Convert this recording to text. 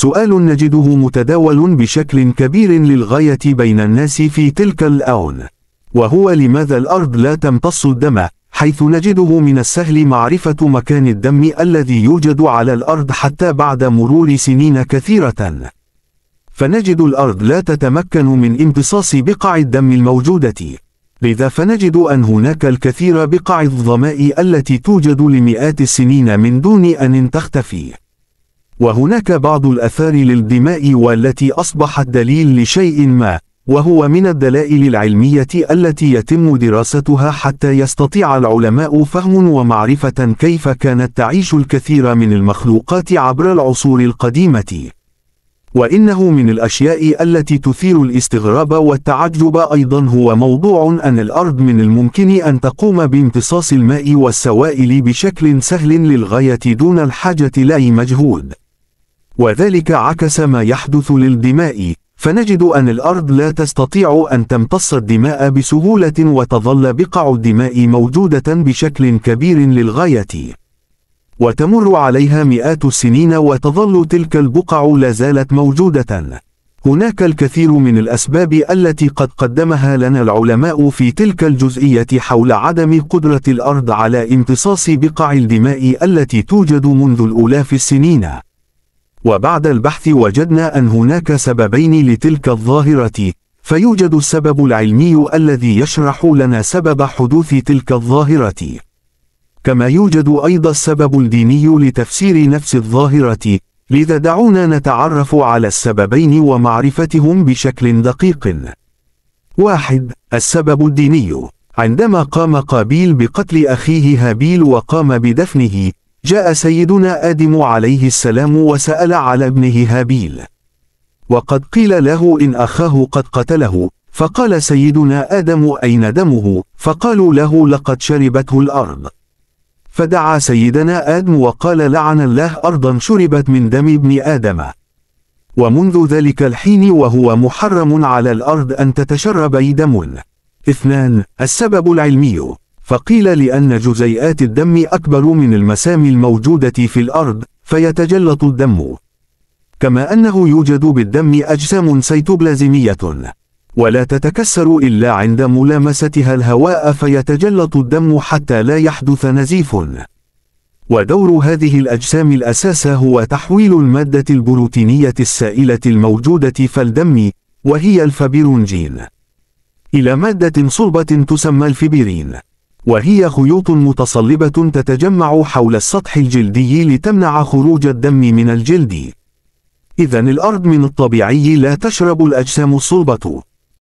سؤال نجده متداول بشكل كبير للغاية بين الناس في تلك الآون وهو لماذا الأرض لا تمتص الدم حيث نجده من السهل معرفة مكان الدم الذي يوجد على الأرض حتى بعد مرور سنين كثيرة فنجد الأرض لا تتمكن من امتصاص بقع الدم الموجودة لذا فنجد أن هناك الكثير بقع الظماء التي توجد لمئات السنين من دون أن تختفي وهناك بعض الأثار للدماء والتي أصبحت دليل لشيء ما وهو من الدلائل العلمية التي يتم دراستها حتى يستطيع العلماء فهم ومعرفة كيف كانت تعيش الكثير من المخلوقات عبر العصور القديمة. وإنه من الأشياء التي تثير الاستغراب والتعجب أيضا هو موضوع أن الأرض من الممكن أن تقوم بامتصاص الماء والسوائل بشكل سهل للغاية دون الحاجة لأي مجهود. وذلك عكس ما يحدث للدماء فنجد أن الأرض لا تستطيع أن تمتص الدماء بسهولة وتظل بقع الدماء موجودة بشكل كبير للغاية وتمر عليها مئات السنين وتظل تلك البقع لا زالت موجودة هناك الكثير من الأسباب التي قد قدمها لنا العلماء في تلك الجزئية حول عدم قدرة الأرض على امتصاص بقع الدماء التي توجد منذ الألاف السنين وبعد البحث وجدنا أن هناك سببين لتلك الظاهرة فيوجد السبب العلمي الذي يشرح لنا سبب حدوث تلك الظاهرة كما يوجد أيضا السبب الديني لتفسير نفس الظاهرة لذا دعونا نتعرف على السببين ومعرفتهم بشكل دقيق واحد السبب الديني عندما قام قابيل بقتل أخيه هابيل وقام بدفنه جاء سيدنا آدم عليه السلام وسأل على ابنه هابيل وقد قيل له إن أخاه قد قتله فقال سيدنا آدم أين دمه فقالوا له لقد شربته الأرض فدعا سيدنا آدم وقال لعن الله أرضا شربت من دم ابن آدم ومنذ ذلك الحين وهو محرم على الأرض أن تتشرب دم اثنان السبب العلمي فقيل لأن جزيئات الدم أكبر من المسام الموجودة في الأرض فيتجلط الدم كما أنه يوجد بالدم أجسام سيتوبلازمية ولا تتكسر إلا عند ملامستها الهواء فيتجلط الدم حتى لا يحدث نزيف ودور هذه الأجسام الأساس هو تحويل المادة البروتينية السائلة الموجودة في الدم وهي الفبيرونجين، إلى مادة صلبة تسمى الفبيرين. وهي خيوط متصلبة تتجمع حول السطح الجلدي لتمنع خروج الدم من الجلد. إذا الأرض من الطبيعي لا تشرب الأجسام الصلبة.